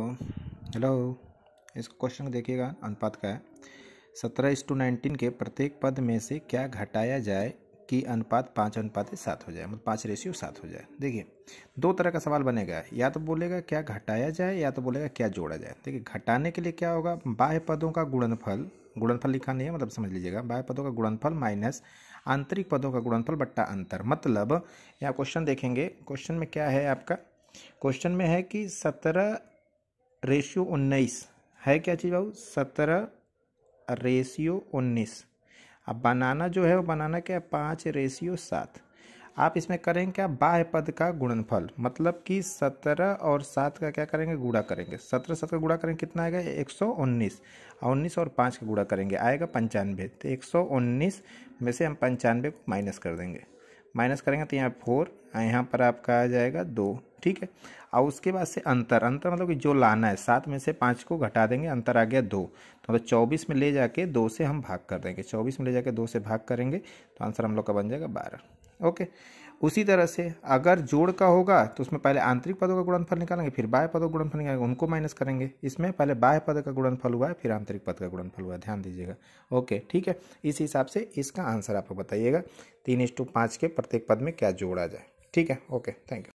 तो हेलो इस क्वेश्चन को देखिएगा अनुपात का है सत्रह इस टू नाइनटीन के प्रत्येक पद में से क्या घटाया जाए कि अनुपात पाँच अनुपात सात हो जाए मतलब पाँच रेशियो सात हो जाए देखिए दो तरह का सवाल बनेगा या तो बोलेगा क्या घटाया जाए या तो बोलेगा क्या जोड़ा जाए देखिए घटाने के लिए क्या होगा बाह्य पदों का गुणनफल गुणनफल लिखा नहीं है मतलब समझ लीजिएगा बाह्य पदों का गुणनफल माइनस आंतरिक पदों का गुणनफल बट्टा अंतर मतलब यहाँ क्वेश्चन देखेंगे क्वेश्चन में क्या है आपका क्वेश्चन में है कि सत्रह रेशियो उन्नीस है क्या चीज़ बाबू सत्रह रेशियो उन्नीस अब बनाना जो है वो बनाना क्या है पाँच रेशियो सात आप इसमें करेंगे क्या बाह्य पद का गुणनफल मतलब कि सत्रह और सात का क्या करेंगे गुणा करेंगे सत्रह सात का गुणा करेंगे कितना आएगा एक सौ उन्नीस और उन्नीस और पाँच का गुणा करेंगे आएगा पंचानवे तो एक सौ उन्नीस में से हम पंचानवे को माइनस कर देंगे माइनस करेंगे तो यहाँ फोर और यहाँ पर आपका आ जाएगा दो ठीक है और उसके बाद से अंतर अंतर मतलब कि जो लाना है सात में से पाँच को घटा देंगे अंतर आ गया दो तो मतलब चौबीस में ले जाके दो से हम भाग कर देंगे चौबीस में ले जाके दो से भाग करेंगे तो आंसर हम लोग का बन जाएगा बारह ओके उसी तरह से अगर जोड़ का होगा तो उसमें पहले आंतरिक पदों का गुणनफल निकालेंगे फिर बाह्य पदों का गुणनफल निकालेंगे उनको माइनस करेंगे इसमें पहले बाह्य पद का गुणनफल हुआ है फिर आंतरिक पद का गुणनफल हुआ है ध्यान दीजिएगा ओके ठीक है इस हिसाब से इसका आंसर आपको बताइएगा तीन इंस टू पाँच के प्रत्येक पद में क्या जोड़ा जाए ठीक है ओके थैंक यू